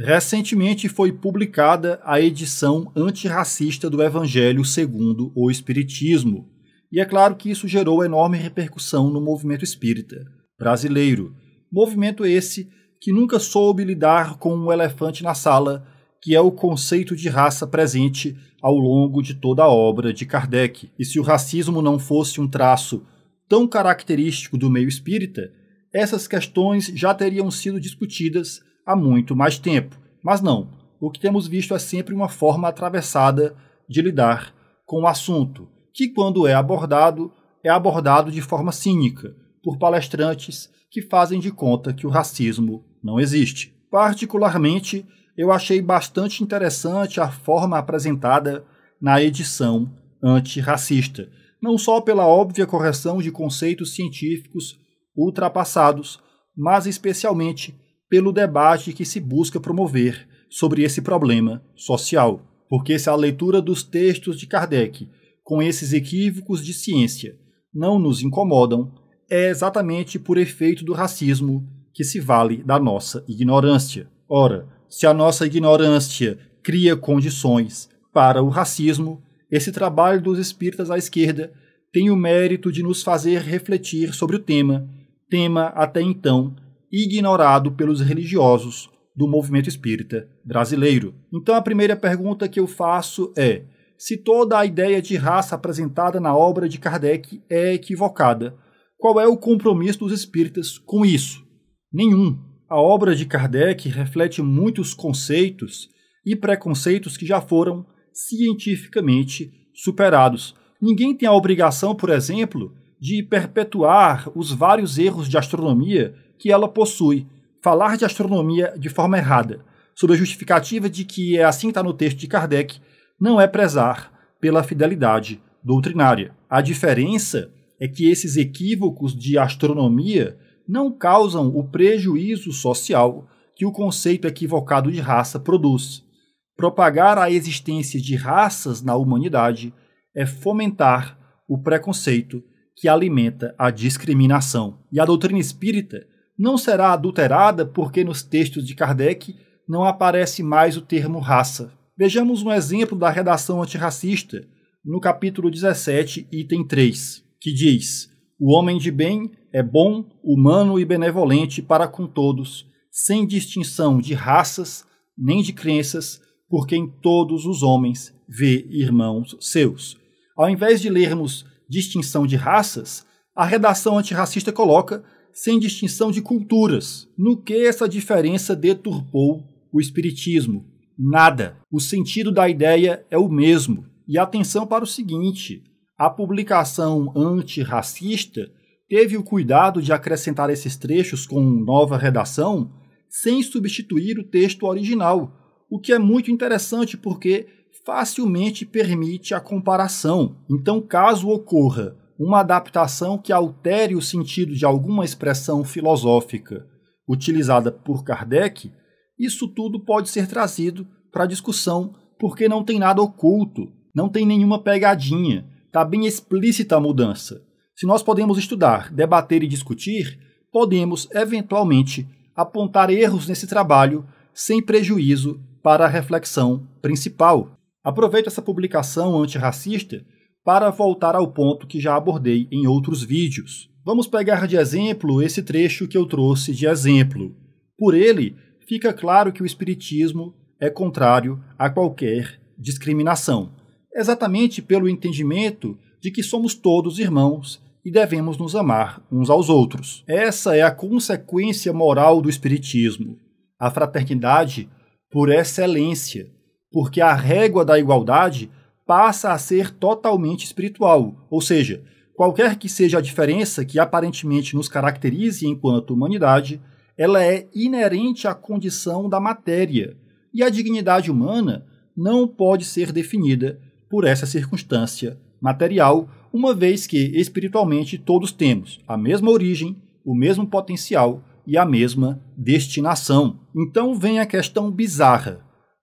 Recentemente foi publicada a edição antirracista do Evangelho segundo o Espiritismo, e é claro que isso gerou enorme repercussão no movimento espírita brasileiro. Movimento esse que nunca soube lidar com um elefante na sala, que é o conceito de raça presente ao longo de toda a obra de Kardec. E se o racismo não fosse um traço tão característico do meio espírita, essas questões já teriam sido discutidas há muito mais tempo. Mas não, o que temos visto é sempre uma forma atravessada de lidar com o assunto, que quando é abordado, é abordado de forma cínica, por palestrantes que fazem de conta que o racismo não existe. Particularmente, eu achei bastante interessante a forma apresentada na edição antirracista, não só pela óbvia correção de conceitos científicos ultrapassados, mas especialmente pelo debate que se busca promover sobre esse problema social. Porque se a leitura dos textos de Kardec com esses equívocos de ciência não nos incomodam, é exatamente por efeito do racismo que se vale da nossa ignorância. Ora, se a nossa ignorância cria condições para o racismo, esse trabalho dos espíritas à esquerda tem o mérito de nos fazer refletir sobre o tema, tema até então ignorado pelos religiosos do movimento espírita brasileiro. Então a primeira pergunta que eu faço é: se toda a ideia de raça apresentada na obra de Kardec é equivocada, qual é o compromisso dos espíritas com isso? Nenhum. A obra de Kardec reflete muitos conceitos e preconceitos que já foram cientificamente superados. Ninguém tem a obrigação, por exemplo, de perpetuar os vários erros de astronomia que ela possui falar de astronomia de forma errada, sob a justificativa de que é assim que está no texto de Kardec, não é prezar pela fidelidade doutrinária. A diferença é que esses equívocos de astronomia não causam o prejuízo social que o conceito equivocado de raça produz. Propagar a existência de raças na humanidade é fomentar o preconceito que alimenta a discriminação. E a doutrina espírita não será adulterada porque nos textos de Kardec não aparece mais o termo raça. Vejamos um exemplo da redação antirracista no capítulo 17, item 3, que diz: O homem de bem é bom, humano e benevolente para com todos, sem distinção de raças nem de crenças, porque em todos os homens vê irmãos seus. Ao invés de lermos distinção de raças, a redação antirracista coloca sem distinção de culturas. No que essa diferença deturpou o Espiritismo? Nada. O sentido da ideia é o mesmo. E atenção para o seguinte: a publicação antirracista teve o cuidado de acrescentar esses trechos com nova redação sem substituir o texto original, o que é muito interessante porque facilmente permite a comparação. Então, caso ocorra uma adaptação que altere o sentido de alguma expressão filosófica utilizada por Kardec, isso tudo pode ser trazido para discussão porque não tem nada oculto, não tem nenhuma pegadinha, está bem explícita a mudança. Se nós podemos estudar, debater e discutir, podemos, eventualmente, apontar erros nesse trabalho sem prejuízo para a reflexão principal. Aproveito essa publicação antirracista para voltar ao ponto que já abordei em outros vídeos. Vamos pegar de exemplo esse trecho que eu trouxe de exemplo. Por ele, fica claro que o Espiritismo é contrário a qualquer discriminação, exatamente pelo entendimento de que somos todos irmãos e devemos nos amar uns aos outros. Essa é a consequência moral do Espiritismo, a fraternidade por excelência, porque a régua da igualdade passa a ser totalmente espiritual, ou seja, qualquer que seja a diferença que aparentemente nos caracterize enquanto humanidade, ela é inerente à condição da matéria, e a dignidade humana não pode ser definida por essa circunstância material, uma vez que espiritualmente todos temos a mesma origem, o mesmo potencial e a mesma destinação. Então vem a questão bizarra: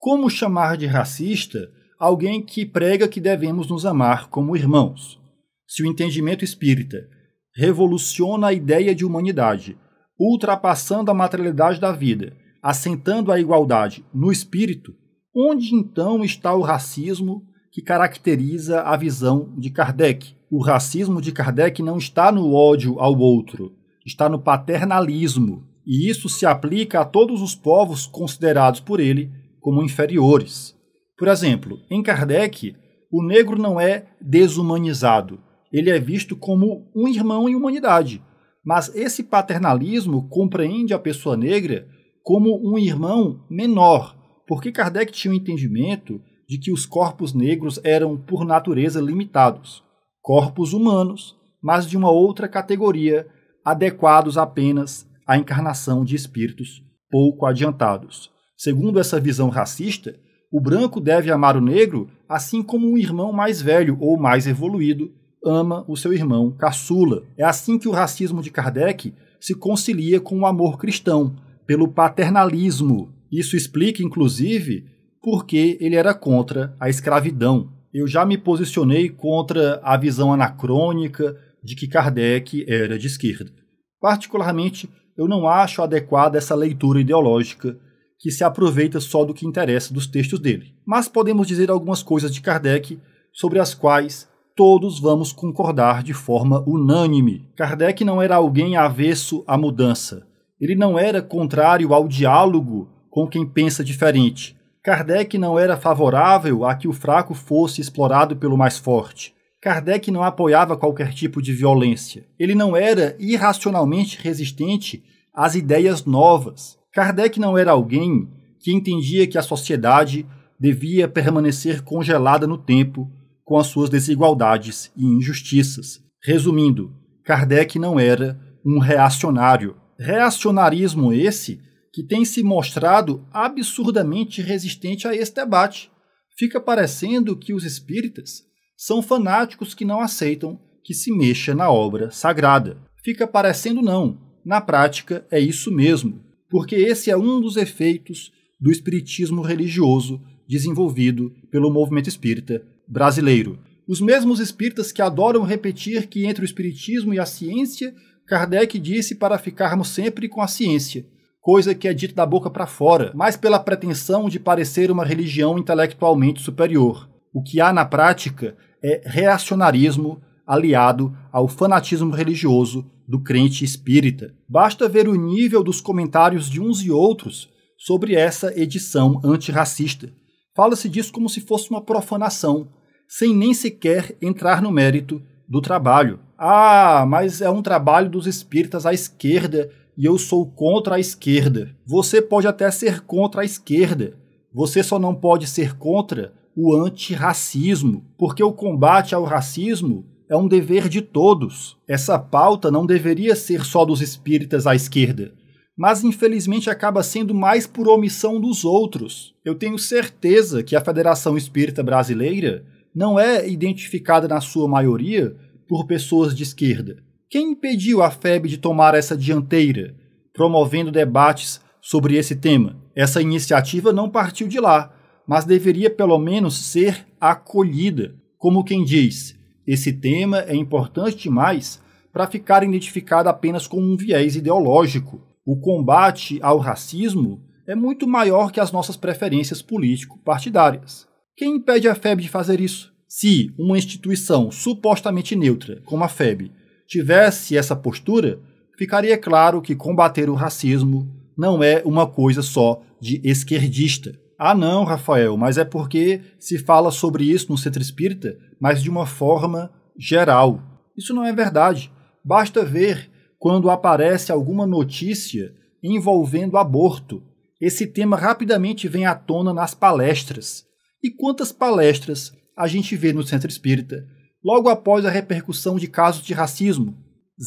como chamar de racista alguém que prega que devemos nos amar como irmãos. Se o entendimento espírita revoluciona a ideia de humanidade, ultrapassando a materialidade da vida, assentando a igualdade no espírito, onde então está o racismo que caracteriza a visão de Kardec? O racismo de Kardec não está no ódio ao outro, está no paternalismo, e isso se aplica a todos os povos considerados por ele como inferiores. Por exemplo, em Kardec, o negro não é desumanizado. Ele é visto como um irmão em humanidade. Mas esse paternalismo compreende a pessoa negra como um irmão menor, porque Kardec tinha o um entendimento de que os corpos negros eram, por natureza, limitados corpos humanos, mas de uma outra categoria, adequados apenas à encarnação de espíritos pouco adiantados. Segundo essa visão racista, o branco deve amar o negro assim como um irmão mais velho ou mais evoluído ama o seu irmão caçula. É assim que o racismo de Kardec se concilia com o amor cristão, pelo paternalismo. Isso explica, inclusive, por que ele era contra a escravidão. Eu já me posicionei contra a visão anacrônica de que Kardec era de esquerda. Particularmente, eu não acho adequada essa leitura ideológica que se aproveita só do que interessa dos textos dele. Mas podemos dizer algumas coisas de Kardec sobre as quais todos vamos concordar de forma unânime. Kardec não era alguém avesso à mudança. Ele não era contrário ao diálogo com quem pensa diferente. Kardec não era favorável a que o fraco fosse explorado pelo mais forte. Kardec não apoiava qualquer tipo de violência. Ele não era irracionalmente resistente às ideias novas. Kardec não era alguém que entendia que a sociedade devia permanecer congelada no tempo com as suas desigualdades e injustiças. Resumindo, Kardec não era um reacionário. Reacionarismo esse que tem se mostrado absurdamente resistente a esse debate. Fica parecendo que os espíritas são fanáticos que não aceitam que se mexa na obra sagrada. Fica parecendo não. Na prática, é isso mesmo porque esse é um dos efeitos do espiritismo religioso desenvolvido pelo movimento espírita brasileiro. Os mesmos espíritas que adoram repetir que entre o espiritismo e a ciência, Kardec disse para ficarmos sempre com a ciência, coisa que é dita da boca para fora, mas pela pretensão de parecer uma religião intelectualmente superior. O que há na prática é reacionarismo aliado ao fanatismo religioso do crente espírita. Basta ver o nível dos comentários de uns e outros sobre essa edição antirracista. Fala-se disso como se fosse uma profanação, sem nem sequer entrar no mérito do trabalho. Ah, mas é um trabalho dos espíritas à esquerda e eu sou contra a esquerda. Você pode até ser contra a esquerda, você só não pode ser contra o antirracismo, porque o combate ao racismo é um dever de todos. Essa pauta não deveria ser só dos espíritas à esquerda, mas infelizmente acaba sendo mais por omissão dos outros. Eu tenho certeza que a Federação Espírita Brasileira não é identificada na sua maioria por pessoas de esquerda. Quem impediu a FEB de tomar essa dianteira, promovendo debates sobre esse tema? Essa iniciativa não partiu de lá, mas deveria pelo menos ser acolhida. Como quem diz, esse tema é importante demais para ficar identificado apenas como um viés ideológico. O combate ao racismo é muito maior que as nossas preferências político-partidárias. Quem impede a FEB de fazer isso? Se uma instituição supostamente neutra, como a FEB, tivesse essa postura, ficaria claro que combater o racismo não é uma coisa só de esquerdista. Ah, não, Rafael, mas é porque se fala sobre isso no centro espírita, mas de uma forma geral. Isso não é verdade. Basta ver quando aparece alguma notícia envolvendo aborto. Esse tema rapidamente vem à tona nas palestras. E quantas palestras a gente vê no centro espírita logo após a repercussão de casos de racismo?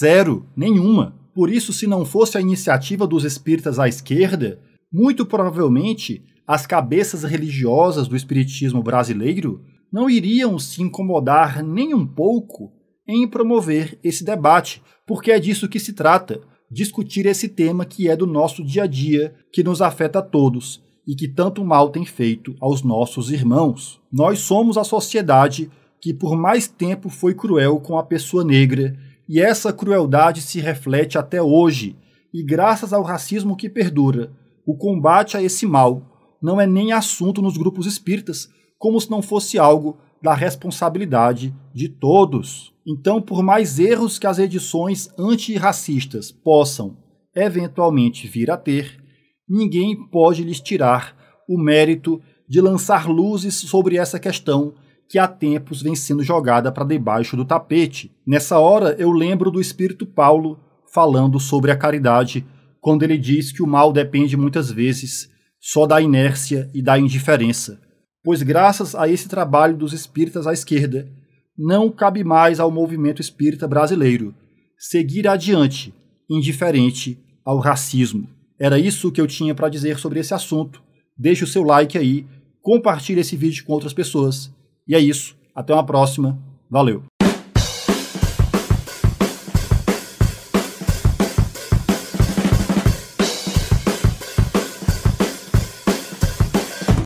Zero, nenhuma. Por isso, se não fosse a iniciativa dos espíritas à esquerda, muito provavelmente as cabeças religiosas do espiritismo brasileiro não iriam se incomodar nem um pouco em promover esse debate, porque é disso que se trata, discutir esse tema que é do nosso dia a dia, que nos afeta a todos e que tanto mal tem feito aos nossos irmãos. Nós somos a sociedade que por mais tempo foi cruel com a pessoa negra, e essa crueldade se reflete até hoje. E graças ao racismo que perdura, o combate a esse mal não é nem assunto nos grupos espíritas, como se não fosse algo da responsabilidade de todos. Então, por mais erros que as edições antirracistas possam eventualmente vir a ter, ninguém pode lhes tirar o mérito de lançar luzes sobre essa questão que há tempos vem sendo jogada para debaixo do tapete. Nessa hora, eu lembro do espírito Paulo falando sobre a caridade, quando ele diz que o mal depende muitas vezes só da inércia e da indiferença, pois, graças a esse trabalho dos espíritas à esquerda, não cabe mais ao movimento espírita brasileiro seguir adiante, indiferente ao racismo. Era isso que eu tinha para dizer sobre esse assunto. Deixe o seu like aí, compartilhe esse vídeo com outras pessoas. E é isso. Até uma próxima. Valeu!